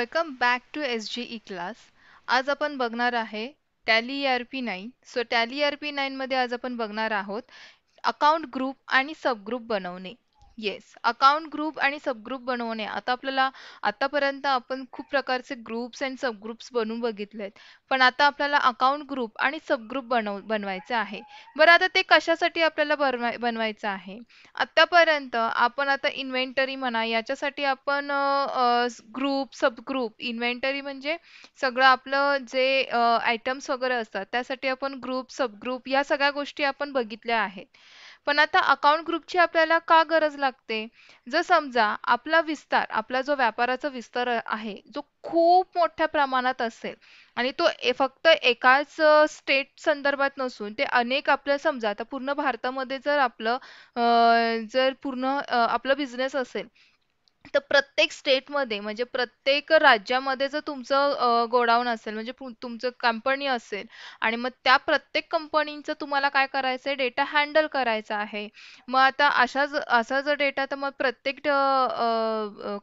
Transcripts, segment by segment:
welcome back to S G E class आज आपण बघणार आहे Tally R P nine so Tally R P नाईनमध्ये आज आपण बघणार आहोत अकाउंट ग्रुप आणि सब ग्रुप बनवणे येस अकाउंट ग्रुप आणि सबग्रुप बनवणे आता आपल्याला आतापर्यंत आपण खूप प्रकारचे ग्रुप्स अँड सबग्रुप्स बनवून बघितलेत पण आता आपल्याला अकाउंट ग्रुप आणि सबग्रुप बनव बनवायचे आहे बरं आता ते कशासाठी आपल्याला बनवायचं आहे आतापर्यंत आपण आता इन्व्हेंटरी म्हणा याच्यासाठी आपण ग्रुप सबग्रुप इन्व्हेंटरी म्हणजे सगळं आपलं जे आयटम्स वगैरे असतात त्यासाठी आपण ग्रुप सबग्रुप या सगळ्या गोष्टी आपण बघितल्या आहेत पण आता अकाउंट ग्रुपची आपल्याला का गरज लागते जर समजा आपला विस्तार आपला जो व्यापाराचा विस्तार आहे जो खूप मोठ्या प्रमाणात असेल आणि तो फक्त एकाच स्टेट संदर्भात नसून ते अनेक आपल्या समजा आता पूर्ण भारतामध्ये जर आपलं जर पूर्ण आपलं बिझनेस असेल तर प्रत्येक स्टेटमध्ये म्हणजे प्रत्येक राज्यामध्ये जर तुमचं गोडाऊन असेल म्हणजे तुमचं कंपनी असेल आणि मग त्या प्रत्येक कंपनीचं तुम्हाला काय करायचं आहे डेटा हँडल करायचा आहे मग आता अशा असा जर डेटा तर मग प्रत्येक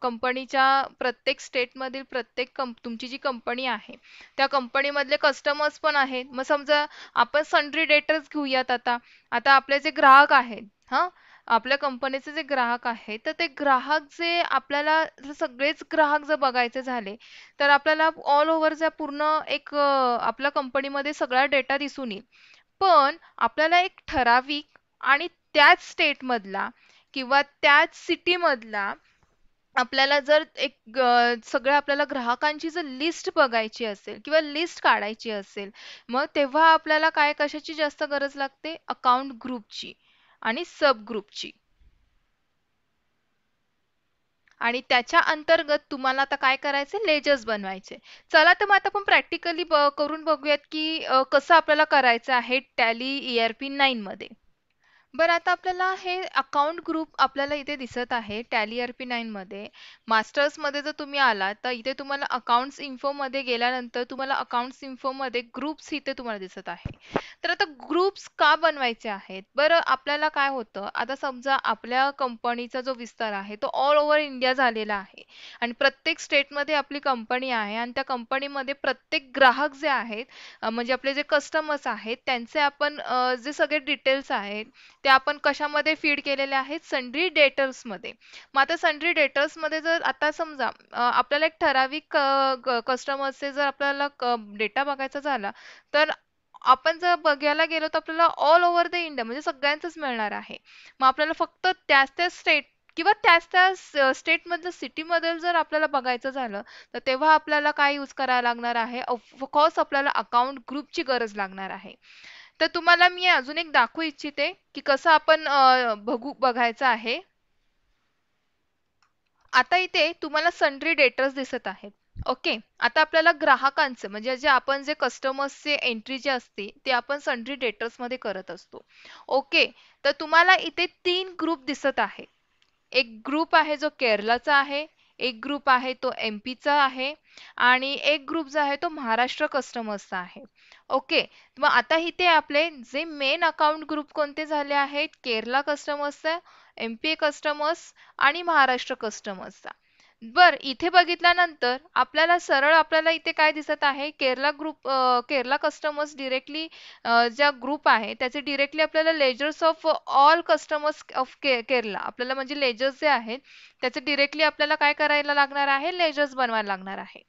कंपनीच्या प्रत्येक स्टेटमधील प्रत्येक कंप तुमची जी कंपनी आहे त्या कंपनीमधले कस्टमर्स पण आहेत मग समजा आपण सन्ड्री डेटर्स घेऊयात आता आता आपले जे ग्राहक आहेत हा आपल्या कंपनीचे जे ग्राहक आहे तर ते ग्राहक जे आपल्याला सगळेच ग्राहक जर बघायचे झाले तर आपल्याला ऑल ओव्हर जा पूर्ण एक आपल्या कंपनीमध्ये सगळा डेटा दिसून येईल पण आपल्याला एक ठराविक आणि त्याच स्टेटमधला किंवा त्याच सिटीमधला आपल्याला जर एक सगळ्या आपल्याला ग्राहकांची जर लिस्ट बघायची असेल किंवा लिस्ट काढायची असेल मग तेव्हा आपल्याला काय कशाची जास्त गरज लागते अकाउंट ग्रुपची आणि सब ची आणि त्याच्या अंतर्गत तुम्हाला आता काय करायचे लेजर्स बनवायचे चला तर मग आता आपण प्रॅक्टिकली करून बघूयात की कसं आपल्याला करायचं आहे टॅली ई आर पी बर आता आपल्याला हे अकाउंट ग्रुप आपल्याला इथे दिसत आहे टॅली आर पी मास्टर्स मध्ये जर तुम्ही आला तर इथे तुम्हाला अकाउंट्स मध्ये गेल्यानंतर तुम्हाला अकाउंट्स इन्फोमध्ये ग्रुप्स इथे तुम्हाला दिसत आहे तर आता ग्रुप्स का बनवायचे आहेत बरं आपल्याला काय होतं आता समजा आपल्या कंपनीचा जो विस्तार आहे तो ऑल ओव्हर इंडिया झालेला आहे आणि प्रत्येक स्टेटमध्ये आपली कंपनी आहे आणि त्या कंपनीमध्ये प्रत्येक ग्राहक जे आहेत म्हणजे आपले जे कस्टमर्स आहेत त्यांचे आपण जे सगळे डिटेल्स आहेत ते आपण कशामध्ये फीड केलेले आहेत सन्ड्री डेटर्समध्ये मग आता सन्ड्री डेटर्समध्ये जर आता समजा आपल्याला एक ठराविक कस्टमरचे जर आपल्याला डेटा बघायचा झाला तर आपण जर बघायला गेलो तर आपल्याला ऑल ओव्हर द इंडिया म्हणजे सगळ्यांचंच मिळणार आहे मग आपल्याला फक्त त्याच त्या स्टेट किंवा त्याच त्या सिटी सिटीमधलं जर आपल्याला बघायचं झालं तर तेव्हा आपल्याला काय यूज करायला लागणार आहे ऑफकोर्स आपल्याला अकाउंट ग्रुपची गरज लागणार आहे तर तुम्हाला मी अजून एक दाखवू इच्छिते की कसं आपण बघू बघायचं आहे आता इथे तुम्हाला सन्ड्री डेटर्स दिसत आहेत ओके आता आपल्याला ग्राहकांचं म्हणजे जे आपण जे कस्टमर्सचे एंट्री जे असते ते आपण सन्ड्री मध्ये करत असतो ओके तर तुम्हाला इथे तीन ग्रुप दिसत आहे एक ग्रुप आहे जो केरलाचा आहे एक ग्रुप आहे तो एम पीचा आहे आणि एक ग्रुप जो आहे तो महाराष्ट्र कस्टमर्सचा आहे ओके मग आता इथे आपले जे मेन अकाउंट ग्रुप कोणते झाले आहेत केरला कस्टमर्सचा एम पी कस्टमर्स आणि महाराष्ट्र कस्टमर्सचा बर इथे बघितल्यानंतर आपल्याला सरळ आपल्याला इथे काय दिसत आहे Kerala group Kerala customers directly ज्या ग्रुप आहे त्याचे डिरेक्टली आपल्याला ledgers of all customers of Kerala आपल्याला म्हणजे लेजर्स जे आहेत त्याचे डिरेक्टली आपल्याला काय करायला लागणार आहे लेजर्स बनवायला लागणार आहे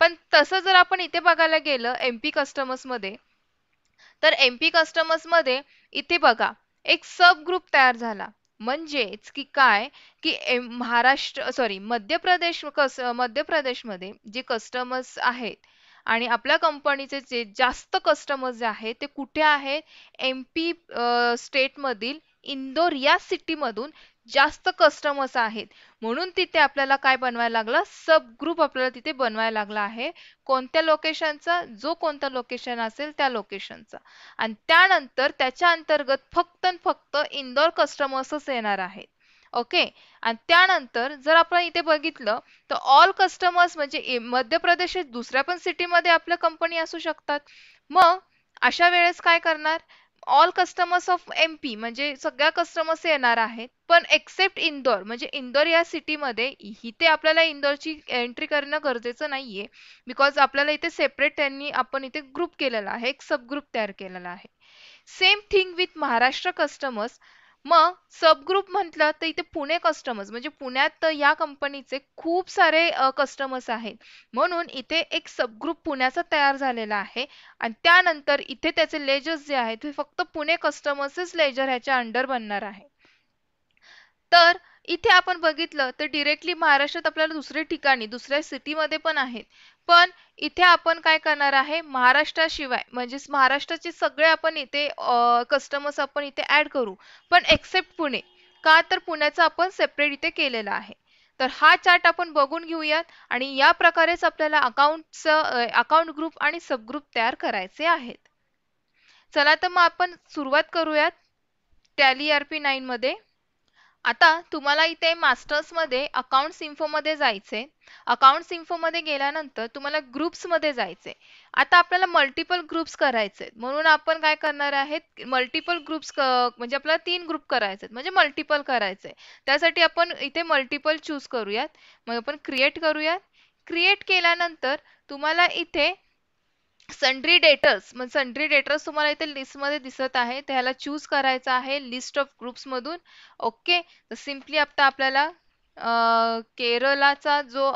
पण तसं जर आपण इथे बघायला गेलं एमपी कस्टमर्स मध्ये तर एम पी मध्ये इथे बघा एक सब ग्रुप तयार झाला म्हणजेच की काय की महाराष्ट्र सॉरी मध्य प्रदेश कस मध्य मध्ये जे कस्टमर्स आहेत आणि आपल्या कंपनीचे जे जास्त कस्टमर्स जे आहेत ते कुठे आहेत एम पी स्टेटमधील इंदोर या सिटी मधून जास्त कस्टमर्स आहेत म्हणून तिथे आपल्याला काय बनवायला लागला सब ग्रुप आपल्याला तिथे बनवायला लागला आहे कोणत्या लोकेशनचा जो कोणता लोकेशन असेल त्या लोकेशनचा आणि त्यानंतर त्याच्या अंतर्गत फक्त फक्त इंदोर कस्टमर्सच येणार आहेत ओके आणि त्यानंतर जर आपण इथे बघितलं तर ऑल कस्टमर्स म्हणजे मध्य प्रदेश दुसऱ्या पण सिटीमध्ये आपल्या कंपनी असू शकतात मग अशा वेळेस काय करणार all customers of M P म्हणजे सगळ्या कस्टमर्स येणार आहेत पण एक्सेप्ट इंदोर म्हणजे इंदोर या सिटीमध्ये इथे आपल्याला इंदोरची एंट्री करणं गरजेचं नाहीये बिकॉज आपल्याला इथे सेपरेट त्यांनी आपण इथे ग्रुप केलेला आहे एक सब ग्रुप तयार केलेला आहे same thing with Maharashtra customers मग सब ग्रुप म्हटलं तर इथे पुणे कस्टमर्स म्हणजे पुण्यात या कंपनीचे खूप सारे कस्टमर्स आहेत म्हणून इथे एक सब ग्रुप पुण्याचा तयार झालेला आहे आणि त्यानंतर इथे त्याचे लेजर्स जे आहेत ते फक्त पुणे कस्टमर्सच लेजर ह्याच्या अंडर बनणार आहे तर इथे आपण बघितलं तर डिरेक्टली महाराष्ट्रात आपल्याला दुसरे ठिकाणी दुसऱ्या सिटीमध्ये पण आहेत पण इथे आपण काय करणार आहे महाराष्ट्राशिवाय म्हणजे महाराष्ट्राचे सगळे आपण इथे कस्टमर्स आपण इथे ऍड करू पण एक्सेप्ट पुणे का तर पुण्याचं आपण सेपरेट इथे केलेलं आहे तर हा चार्ट आपण बघून घेऊयात आणि या प्रकारेच आपल्याला अकाउंटचं अकाउंट ग्रुप आणि सब ग्रुप तयार करायचे आहेत चला तर मग आपण सुरुवात करूयात टॅली आर पी मध्ये आता तुम्हाला इथे मास्टर्समध्ये अकाउंट्स इन्फोमध्ये जायचे अकाउंट्स इन्फोमध्ये गेल्यानंतर तुम्हाला ग्रुप्समध्ये जायचे आता आपल्याला मल्टिपल ग्रुप्स करायचे म्हणून आपण काय करणार आहेत मल्टिपल ग्रुप्स म्हणजे आपल्याला तीन ग्रुप करायचे म्हणजे मल्टिपल करायचे त्यासाठी आपण इथे मल्टिपल चूज करूयात मग आपण क्रिएट करूयात क्रिएट केल्यानंतर तुम्हाला इथे सन्ड्री डेटर्स मग सन्ड्री डेटर्स तुम्हाला इथे लिस्टमध्ये दिसत आहे त्याला चूज करायचं आहे लिस्ट ऑफ ग्रुप्समधून ओके तर सिम्पली आता आपल्याला केरलाचा जो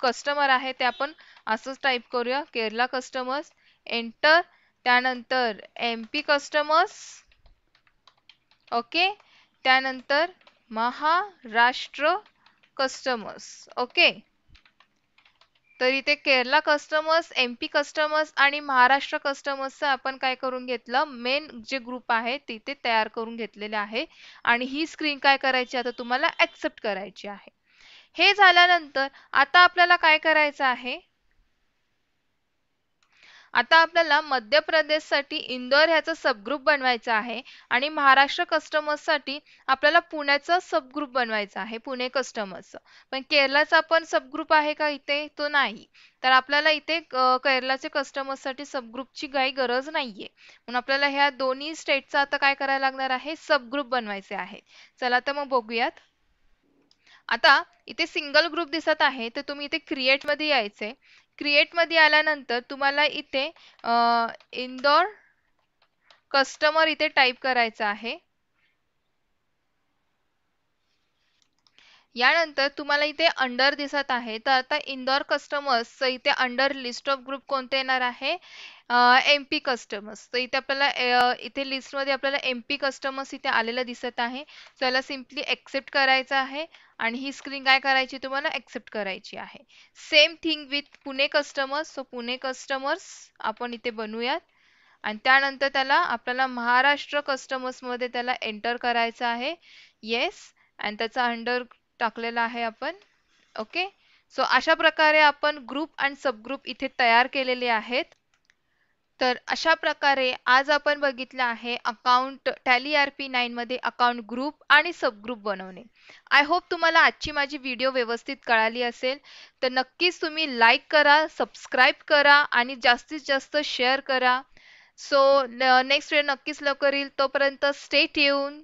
कस्टमर आहे ते आपण असंच टाईप करूया केरला कस्टमर्स एंटर त्यानंतर एम पी कस्टमर्स ओके त्यानंतर महाराष्ट्र कस्टमर्स ओके तरी ते Kerala customers M P customers आणि महाराष्ट्र कस्टमर्सचं आपण काय करून घेतलं मेन जे ग्रुप आहे तिथे तयार करून घेतलेले आहे आणि ही स्क्रीन काय करायची आता तुम्हाला ॲक्सेप्ट करायची आहे हे झाल्यानंतर आता आपल्याला काय करायचं आहे आता आपल्याला मध्य प्रदेशसाठी इंदोर ह्याचा सबग्रुप बनवायचा आहे आणि महाराष्ट्र कस्टमर्ससाठी आपल्याला पुण्याचा सबग्रुप बनवायचा आहे पुणे कस्टमर्सचं पण केरलाचा पण सबग्रुप आहे का इथे तो नाही तर आपल्याला इथे केरलाचे कस्टमर्ससाठी ची काही गरज नाहीये म्हणून आपल्याला ह्या दोन्ही स्टेटचा आता काय करायला लागणार आहे सबग्रुप बनवायचे आहे चला तर मग बघूयात आता इथे सिंगल ग्रुप दिसत आहे तर तुम्ही इथे क्रिएट मध्ये यायचे क्रिएटमध्ये आल्यानंतर तुम्हाला इथे इंदोर कस्टमर इथे टाईप करायचं आहे यानंतर तुम्हाला इथे अंडर दिसत आहे तर आता इंदोर कस्टमर्स तर इथे अंडर लिस्ट ऑफ ग्रुप कोणते येणार आहे एम पी कस्टमर्स तर इथे आपल्याला इथे लिस्टमध्ये आपल्याला एम पी कस्टमर्स इथे आलेला दिसत आहे सो याला सिम्पली एक्सेप्ट करायचं आहे आणि ही स्क्रीन काय करायची तुम्हाला एक्सेप्ट करायची आहे same thing with Pune customers so Pune customers आपण इथे बनूयात आणि त्यानंतर त्याला आपल्याला महाराष्ट्र कस्टमर्समध्ये त्याला एंटर करायचं आहे येस आणि त्याचा अंडर टाकलेला आहे आपण ओके सो अशा प्रकारे आपण ग्रुप अँड सबग्रुप इथे तयार केलेले आहेत तर अशा प्रकारे आज आपण बघितलं आहे अकाउंट टॅली आर पी नाईनमध्ये अकाउंट ग्रुप आणि सबग्रुप बनवणे आय होप तुम्हाला आजची माझी व्हिडिओ व्यवस्थित कळाली असेल तर नक्कीच तुम्ही लाईक करा सबस्क्राईब करा आणि जास्तीत जास्त शेअर करा सो नेक्स्ट वेळ नक्कीच लवकर येईल तोपर्यंत स्टेट येऊन